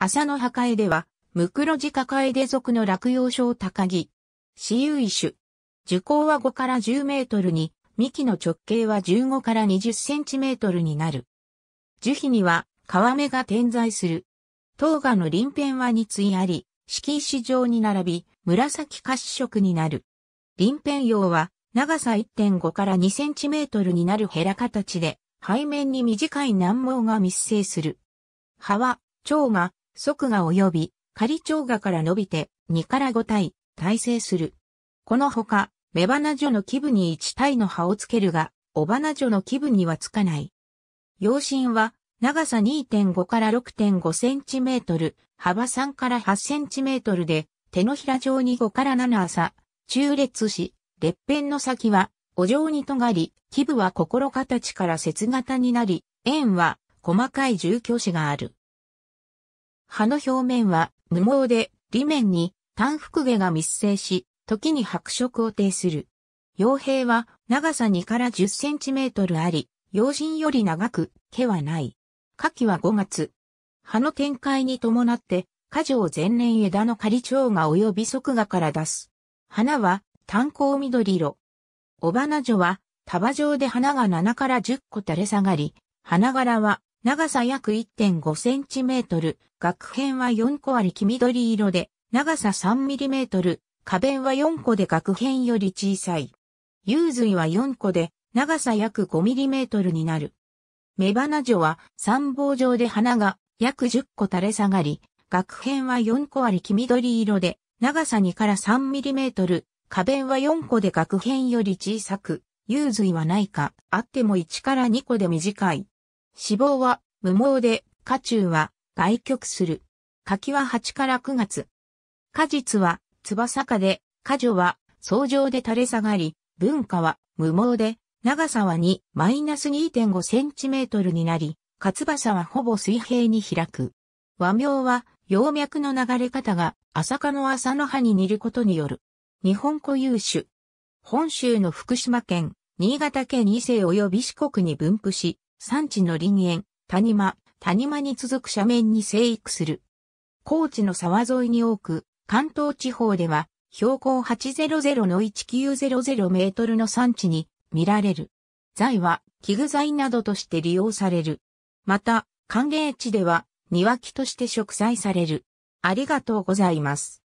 朝の破壊では、ムクロジカカエデ族の落葉症高木。死有一種。樹高は5から10メートルに、幹の直径は15から20センチメートルになる。樹皮には皮目が点在する。糖芽の鱗片は2対あり、色石状に並び、紫褐色になる。鱗片葉は長さ1.5から2センチメートルになるヘラ形で、背面に短い軟毛が密生する。葉は、蝶が側が及び、仮長画から伸びて、2から5体、体制する。このほか、目花女の基部に1体の葉をつけるが、尾花女の基部にはつかない。養針は、長さ2.5から6.5センチメートル、幅3から8センチメートルで、手のひら状に5から7朝、中列し、列片の先は、お状に尖り、基部は心形から節型になり、円は細かい住居子がある。葉の表面は無毛で、裏面に単複毛が密生し、時に白色を呈する。傭兵は長さ2から10センチメートルあり、用心より長く毛はない。夏季は5月。葉の展開に伴って、花上前年枝の仮蝶が及び側芽から出す。花は単鉱緑色。尾花女は束状で花が7から10個垂れ下がり、花柄は長さ約1.5センチメートル、額辺は4個あり黄緑色で、長さ3ミリメートル、花弁は4個で額辺より小さい。幽髄は4個で、長さ約5ミリメートルになる。目花女は三棒状で花が約10個垂れ下がり、額辺は4個あり黄緑色で、長さ2から3ミリメートル、花弁は4個で額辺より小さく、幽髄はないか、あっても1から2個で短い。脂肪は無毛で、家中は外局する。柿は8から9月。果実は翼下で、果樹は相上で垂れ下がり、文化は無毛で、長さは2、マイナス2.5センチメートルになり、ば翼はほぼ水平に開く。和名は、葉脈の流れ方が、朝霞の朝の葉に似ることによる。日本固有種。本州の福島県、新潟県伊勢及び四国に分布し、山地の林園、谷間、谷間に続く斜面に生育する。高地の沢沿いに多く、関東地方では、標高800の1900メートルの山地に見られる。材は、器具材などとして利用される。また、寒冷地では、庭木として植栽される。ありがとうございます。